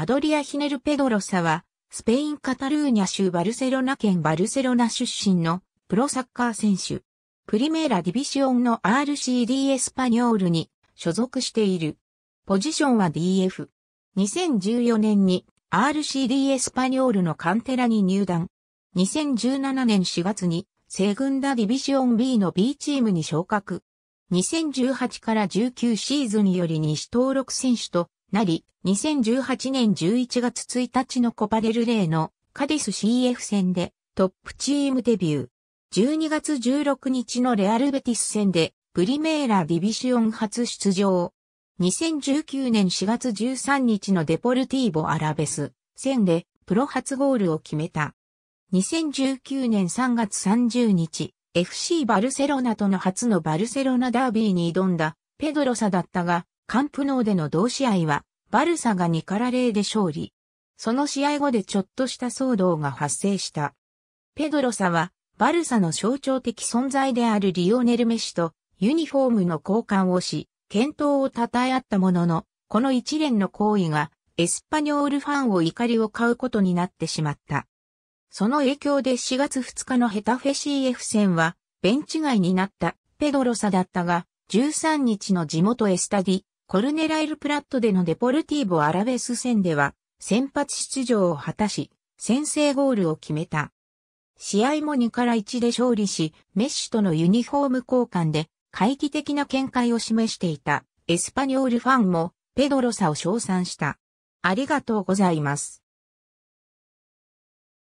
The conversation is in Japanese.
アドリア・ヒネル・ペドロサは、スペイン・カタルーニャ州バルセロナ県バルセロナ出身のプロサッカー選手。プリメーラ・ディビシオンの RCD エスパニョールに所属している。ポジションは DF。2014年に RCD エスパニョールのカンテラに入団。2017年4月にセグンダディビシオン B の B チームに昇格。2018から19シーズンより西登録選手となり、2018年11月1日のコパデルレーのカディス CF 戦でトップチームデビュー。12月16日のレアルベティス戦でプリメーラディビシオン初出場。2019年4月13日のデポルティーボ・アラベス戦でプロ初ゴールを決めた。2019年3月30日、FC バルセロナとの初のバルセロナダービーに挑んだペドロサだったが、カンプノーでの同試合は、バルサが2から0で勝利。その試合後でちょっとした騒動が発生した。ペドロサは、バルサの象徴的存在であるリオネル・メシとユニフォームの交換をし、検討を称え合ったものの、この一連の行為がエスパニョールファンを怒りを買うことになってしまった。その影響で4月2日のヘタフェ CF 戦はベンチ外になったペドロサだったが、13日の地元エスタディ、コルネライルプラットでのデポルティーボ・アラベス戦では、先発出場を果たし、先制ゴールを決めた。試合も2から1で勝利し、メッシとのユニフォーム交換で、回帰的な見解を示していたエスパニョールファンも、ペドロサを称賛した。ありがとうございます。